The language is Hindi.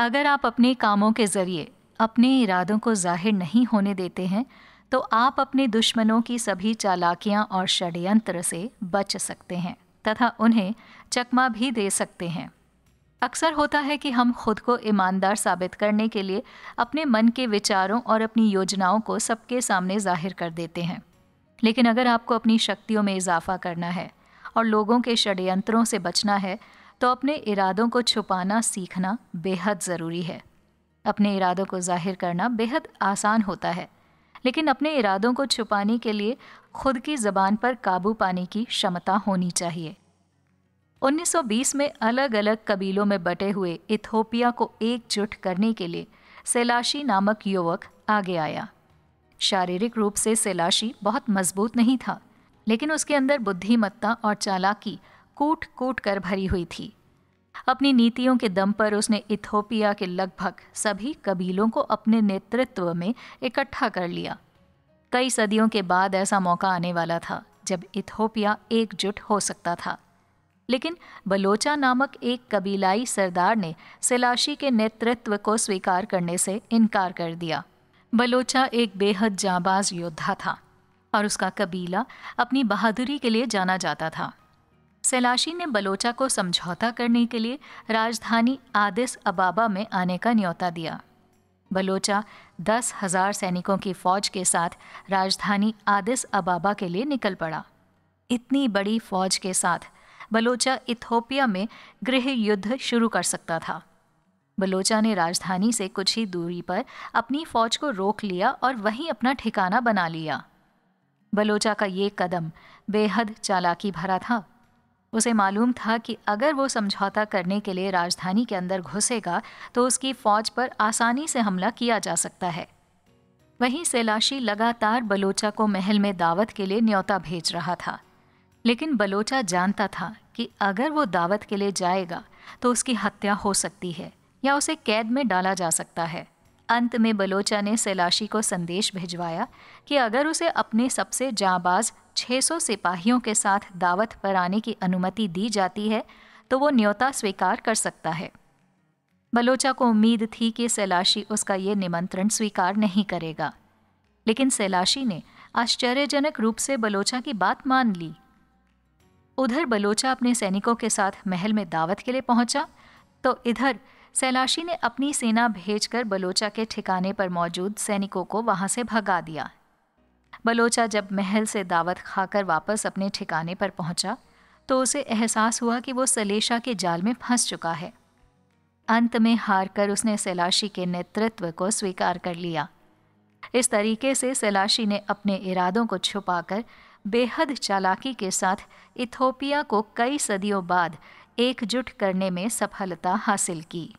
अगर आप अपने कामों के ज़रिए अपने इरादों को जाहिर नहीं होने देते हैं तो आप अपने दुश्मनों की सभी चालाकियां और षड्यंत्र से बच सकते हैं तथा उन्हें चकमा भी दे सकते हैं अक्सर होता है कि हम खुद को ईमानदार साबित करने के लिए अपने मन के विचारों और अपनी योजनाओं को सबके सामने जाहिर कर देते हैं लेकिन अगर आपको अपनी शक्तियों में इजाफा करना है और लोगों के षड्यंत्रों से बचना है तो अपने इरादों को छुपाना सीखना बेहद ज़रूरी है अपने इरादों को जाहिर करना बेहद आसान होता है लेकिन अपने इरादों को छुपाने के लिए खुद की ज़बान पर काबू पाने की क्षमता होनी चाहिए 1920 में अलग अलग कबीलों में बटे हुए इथोपिया को एकजुट करने के लिए सेलाशी नामक युवक आगे आया शारीरिक रूप से सेलाशी बहुत मजबूत नहीं था लेकिन उसके अंदर बुद्धिमत्ता और चालाकी कूट कूट कर भरी हुई थी अपनी नीतियों के दम पर उसने इथोपिया के लगभग सभी कबीलों को अपने नेतृत्व में इकट्ठा कर लिया कई सदियों के बाद ऐसा मौका आने वाला था जब इथोपिया एकजुट हो सकता था लेकिन बलोचा नामक एक कबीलाई सरदार ने सिलाशी के नेतृत्व को स्वीकार करने से इनकार कर दिया बलोचा एक बेहद जाबाज योद्धा था और उसका कबीला अपनी बहादुरी के लिए जाना जाता था सैलाशी ने बलोचा को समझौता करने के लिए राजधानी आदिस अबाबा में आने का न्योता दिया बलोचा दस हजार सैनिकों की फौज के साथ राजधानी आदिस अबाबा के लिए निकल पड़ा इतनी बड़ी फौज के साथ बलोचा इथोपिया में गृह युद्ध शुरू कर सकता था बलोचा ने राजधानी से कुछ ही दूरी पर अपनी फौज को रोक लिया और वहीं अपना ठिकाना बना लिया बलोचा का ये कदम बेहद चालाकी भरा था उसे मालूम था कि अगर वो समझौता करने के लिए राजधानी के अंदर घुसेगा तो उसकी फौज पर आसानी से हमला किया जा सकता है वहीं सैलाशी लगातार बलोचा को महल में दावत के लिए न्योता भेज रहा था लेकिन बलोचा जानता था कि अगर वो दावत के लिए जाएगा तो उसकी हत्या हो सकती है या उसे कैद में डाला जा सकता है अंत में बलोचा ने सैलाशी को संदेश भिजवाया कि अगर उसे अपने सबसे जाबाज 600 सिपाहियों के साथ दावत पर आने की अनुमति दी जाती है तो वो न्योता स्वीकार कर सकता है बलोचा को उम्मीद थी कि सैलाशी उसका ये निमंत्रण स्वीकार नहीं करेगा लेकिन सैलाशी ने आश्चर्यजनक रूप से बलोचा की बात मान ली उधर बलोचा अपने सैनिकों के साथ महल में दावत के लिए पहुंचा तो इधर सैलाशी ने अपनी सेना भेजकर बलोचा के ठिकाने पर मौजूद सैनिकों को वहां से भगा दिया बलोचा जब महल से दावत खाकर वापस अपने ठिकाने पर पहुंचा तो उसे एहसास हुआ कि वो सलेशा के जाल में फंस चुका है अंत में हार कर उसने सैलाशी के नेतृत्व को स्वीकार कर लिया इस तरीके से सैलाशी ने अपने इरादों को छुपाकर बेहद चालाकी के साथ इथोपिया को कई सदियों बाद एकजुट करने में सफलता हासिल की